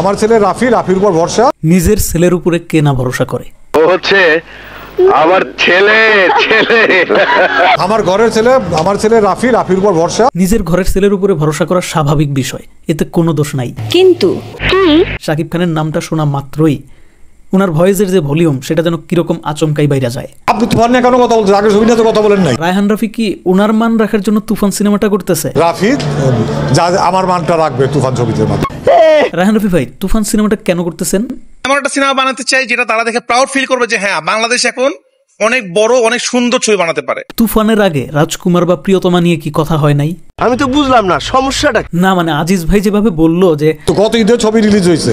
আমার ছেলে রাফি রাফির উপর ভরসা নিজের ছেলের উপরে কে না ভরসা করে হচ্ছে আমার ছেলে ছেলে আমার ঘরের ছেলে আমার ছেলে রাফি রাফির উপর ভরসা নিজের ঘরের ছেলের উপরে ভরসা করা স্বাভাবিক বিষয় এতে কোনো দোষ নাই কিন্তু সাকিব খানের নামটা শোনা মাত্রই ওনার ভয়েসের যে ভলিউম সেটা যেন কিরকম আচমকাই বাইরা যায় আপনি তুফান নিয়ে কেন কথা বলছেন আগে ছবি তো কথা বলেন নাই রায়হান রাফি কি ওনার মান রাখার জন্য তুফান সিনেমাটা করতেছে রাফি যা আমার মানটা রাখবে তুফান ছবিতে মাধ্যমে রায়হান ভাই তুফান সিনেমাটা কেন করতেছেন এমন একটা সিনেমা বানাতে চাই যেটা তারা দেখে প্রাউড ফিল করবে যে হ্যাঁ বাংলাদেশ এখন অনেক বড় অনেক সুন্দর ছবি বানাতে পারে তুফানের আগে রাজকুমার বা প্রিয়তমা নিয়ে কি কথা হয় নাই আমি তো বুঝলাম না সমস্যাটা না মানে আজিজ ভাই যেভাবে বললো যে তো গত ঈদে ছবি রিলিজ হয়েছে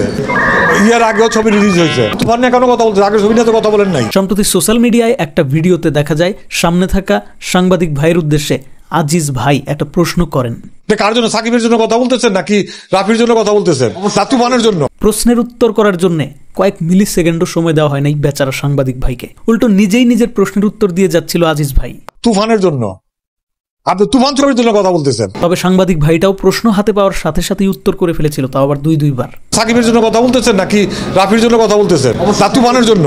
ইয়ার আগেও ছবি রিলিজ হয়েছে তুফান নিয়ে কেন কথা বলছে আগের ছবি নিয়ে তো কথা বলেন নাই সম্প্রতি সোশ্যাল মিডিয়ায় একটা ভিডিওতে দেখা যায় সামনে থাকা সাংবাদিক ভাইয়ের উদ্দেশ্যে আজিজ ভাই একটা প্রশ্ন করেন কার জন্য সাকিবের জন্য কথা বলতেছেন নাকি রাফির জন্য কথা বলতেছেন সাতুমানের জন্য প্রশ্নের উত্তর করার জন্য কয়েক মিলি সেকেন্ডও সময় দেওয়া হয় না বেচারা সাংবাদিক ভাইকে উল্টো নিজেই নিজের প্রশ্নের উত্তর দিয়ে যাচ্ছিল আজিজ ভাই তুফানের জন্য আপনি তুফান ছবির জন্য কথা বলতেছেন তবে সাংবাদিক ভাইটাও প্রশ্ন হাতে পাওয়ার সাথে সাথেই উত্তর করে ফেলেছিল তাও আবার দুই দুইবার সাকিবের জন্য কথা বলতেছেন নাকি রাফির জন্য কথা বলতেছেন না তুফানের জন্য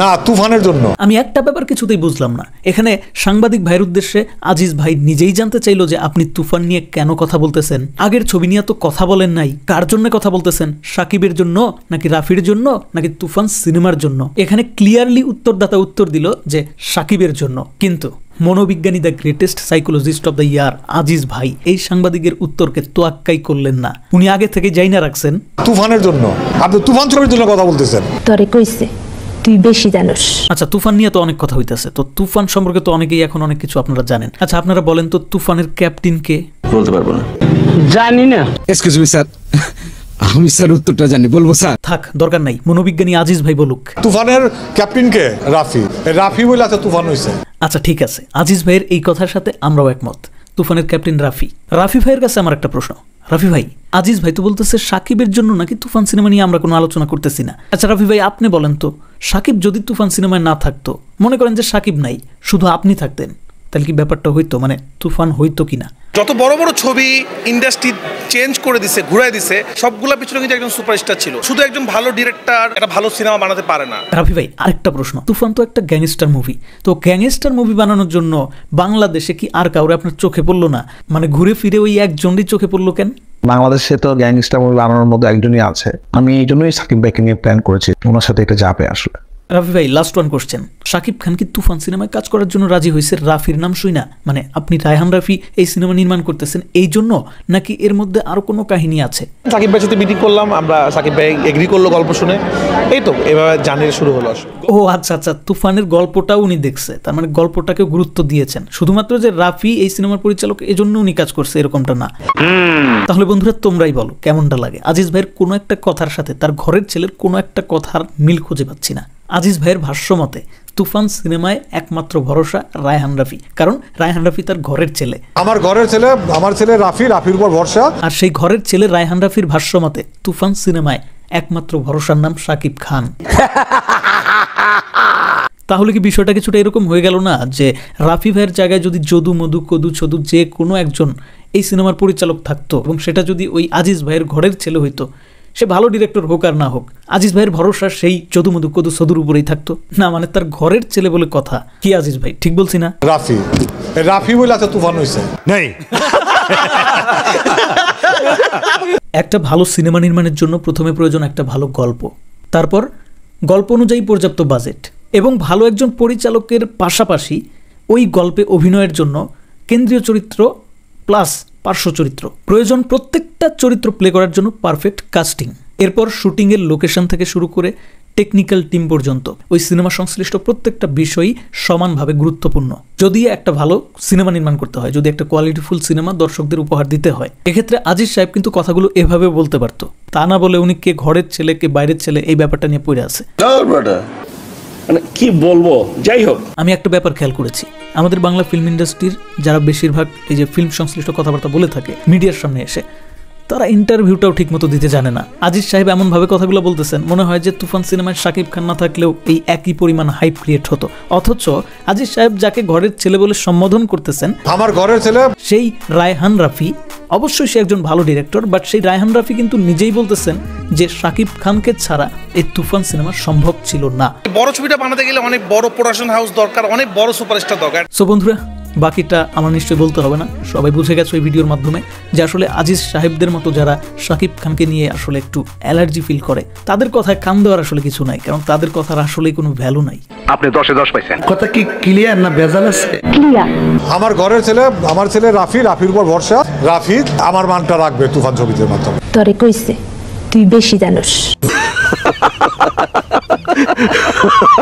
না তুফানের জন্য আমি একটা ব্যাপার কিছুতেই বুঝলাম না এখানে সাংবাদিক ভাইয়ের উদ্দেশ্যে আজিজ ভাই নিজেই জানতে চাইলো যে আপনি তুফান নিয়ে কেন কথা বলতেছেন আগের ছবি নিয়ে তো কথা বলেন নাই কার জন্য কথা বলতেছেন সাকিবের জন্য নাকি রাফির জন্য নাকি তুফান সিনেমার জন্য এখানে ক্লিয়ারলি উত্তরদাতা উত্তর দিল যে সাকিবের জন্য কিন্তু মনোবিজ্ঞানী the greatest psychologist of the year Aziz ভাই এই সাংবাদিকের উত্তরকে তোয়াক্কাই করলেন না উনি আগে থেকে যাই না রাখছেন বলছেন তুফানের জন্য আপনি তুফান ছবির জন্য কথা বলতেছেন তরে কইছে তুই বেশি জানোস আচ্ছা তুফান নিয়ে তো অনেক কথা হইতাছে তো তুফান সম্পর্কে তো অনেকেই এখন অনেক কিছু আপনারা জানেন আচ্ছা আপনারা বলেন তো তুফানের ক্যাপ্টেন কে বলতে পারবো না জানি না এক্সকিউজ মি স্যার আমি স্যার উত্তরটা জানি বলবো স্যার থাক দরকার নাই মনোবিজ্ঞানী আজিজ ভাই বলুক তুফানের ক্যাপ্টেন কে রাফি রাফি বলে আচ্ছা তুফান হইছে আচ্ছা ঠিক আছে আজিজ ভাইয়ের এই কথার সাথে আমরাও একমত তুফানের ক্যাপ্টেন রাফি রাফি ভাইয়ের কাছে আমার একটা প্রশ্ন রাফি ভাই আজিজ ভাই তো বলতেছে সাকিবের জন্য নাকি তুফান সিনেমা নিয়ে আমরা কোনো আলোচনা করতেছি না আচ্ছা রাফি ভাই আপনি বলেন তো সাকিব যদি তুফান সিনেমায় না থাকতো মনে করেন যে সাকিব নাই শুধু আপনি থাকতেন তাহলে কি ব্যাপারটা হইতো মানে তুফান হইতো কি না যত বড় বড় ছবি ইন্ডাস্ট্রি চেঞ্জ করে দিছে ঘুরাই দিছে সবগুলা পিছনে কিন্তু একজন সুপারস্টার ছিল শুধু একজন ভালো ডিরেক্টর একটা ভালো সিনেমা বানাতে পারে না রাফি ভাই আরেকটা প্রশ্ন তুফান তো একটা গ্যাংস্টার মুভি তো গ্যাংস্টার মুভি বানানোর জন্য বাংলাদেশে কি আর কাউরে আপনার চোখে পড়লো না মানে ঘুরে ফিরে ওই একজনই চোখে পড়লো কেন বাংলাদেশে তো গ্যাংস্টার মুভি বানানোর মতো একজনই আছে আমি এই জন্যই সাকিব ভাইকে নিয়ে প্ল্যান করেছি ওনার সাথে এটা যাবে আসলে রাফি ভাই last one question Shakib Khan কি তুফান সিনেমায় কাজ করার জন্য রাজি হয়েছে রাফির নাম শুই না মানে আপনি রায়হান রাফি এই সিনেমা নির্মাণ করতেছেন এই জন্য নাকি এর মধ্যে আরো কোনো কাহিনী আছে সাকিব ভাই সাথে মিটিং করলাম আমরা সাকিব ভাই এগ্রি করলো গল্প শুনে এই তো এভাবে জানের শুরু হলো ও আচ্ছা আচ্ছা তুফানের গল্পটা উনি দেখছে তার মানে গল্পটাকে গুরুত্ব দিয়েছেন শুধুমাত্র যে রাফি এই সিনেমার পরিচালক এজন্য উনি কাজ করছে এরকমটা না তাহলে বন্ধুরা তোমরাই বলো কেমনটা লাগে আজিজ ভাইয়ের কোনো একটা কথার সাথে তার ঘরের ছেলের কোনো একটা কথার মিল খুঁজে পাচ্ছি না আজিজ ভাইয়ের ভাষ্য মতে তুফান সিনেমায় একমাত্র ভরসা রায়হান রাফি কারণ রায়হান রাফি তার ঘরের ছেলে আমার ঘরের ছেলে আমার ছেলে রাফি রাফির উপর ভরসা আর সেই ঘরের ছেলে রায়হান রাফির ভাষ্য মতে তুফান সিনেমায় একমাত্র ভরসার নাম সাকিব খান তাহলে কি বিষয়টা কিছুটা এরকম হয়ে গেল না যে রাফি ভাইয়ের জায়গায় যদি যদু মধু কদু ছদু যে কোনো একজন এই সিনেমার পরিচালক থাকতো এবং সেটা যদি ওই আজিজ ভাইয়ের ঘরের ছেলে হইতো সে ভালো ডিরেক্টর হোক আর না হোক আজিজ ভাইয়ের ভরসা সেই মধু কদু সদুর উপরেই থাকতো না মানে তার ঘরের ছেলে বলে কথা কি আজিজ ভাই ঠিক বলছি না রাফি রাফি বলে আছে তুফান হয়েছে নেই একটা ভালো সিনেমা নির্মাণের জন্য প্রথমে প্রয়োজন একটা ভালো গল্প তারপর গল্প অনুযায়ী পর্যাপ্ত বাজেট এবং ভালো একজন পরিচালকের পাশাপাশি ওই গল্পে অভিনয়ের জন্য কেন্দ্রীয় চরিত্র প্লাস পার্শ্ব চরিত্র প্রয়োজন প্রত্যেকটা চরিত্র প্লে করার জন্য পারফেক্ট কাস্টিং এরপর শুটিংয়ের লোকেশন থেকে শুরু করে টেকনিক্যাল টিম পর্যন্ত ওই সিনেমা সংশ্লিষ্ট প্রত্যেকটা বিষয়ই সমানভাবে গুরুত্বপূর্ণ যদি একটা ভালো সিনেমা নির্মাণ করতে হয় যদি একটা কোয়ালিটিফুল সিনেমা দর্শকদের উপহার দিতে হয় এক্ষেত্রে আজিজ সাহেব কিন্তু কথাগুলো এভাবে বলতে পারতো তা না বলে উনি কে ঘরের ছেলে কে বাইরের ছেলে এই ব্যাপারটা নিয়ে পড়ে আছে মানে কি বলবো যাই হোক আমি একটা ব্যাপার খেয়াল করেছি আমাদের বাংলা ফিল্ম ইন্ডাস্ট্রির যারা বেশিরভাগ এই যে ফিল্ম সংশ্লিষ্ট কথাবার্তা বলে থাকে মিডিয়ার সামনে এসে তারা ইন্টারভিউটাও ঠিক মতো দিতে জানে না আজিজ সাহেব এমন ভাবে কথাগুলো বলতেছেন মনে হয় যে তুফান সিনেমায় সাকিব খান না থাকলেও এই একই পরিমাণ হাইপ ক্রিয়েট হতো অথচ আজিজ সাহেব যাকে ঘরের ছেলে বলে সম্বোধন করতেছেন আমার ঘরের ছেলে সেই রায়হান রাফি অবশ্যই সে একজন ভালো ডিরেক্টর বাট সেই রায়হান রাফি কিন্তু নিজেই বলতেছেন যে সাকিব খানকে ছাড়া এই তুফান সিনেমা সম্ভব ছিল না বড় ছবিটা বানাতে গেলে অনেক বড় প্রোডাকশন হাউস দরকার অনেক বড় সুপারস্টার দরকার সো বন্ধুরা বাকিটা আমার নিশ্চয়ই বলতে হবে না সবাই বুঝে গেছে ওই ভিডিওর মাধ্যমে যে আসলে আজিজ সাহেবদের মতো যারা শাকিব খানকে নিয়ে আসলে একটু অ্যালার্জি ফিল করে তাদের কথায় কান দেওয়ার আসলে কিছু নাই কারণ তাদের কথার আসলে কোনো ভ্যালু নাই আপনি দশে দশ পাইছেন কথা কি ক্লিয়ার না বেজাল আছে আমার ঘরের ছেলে আমার ছেলে রাফি রাফির উপর ভরসা রাফি আমার মানটা রাখবে তুফান ছবিতে মাধ্যমে তরে কইছে তুই বেশি জানোস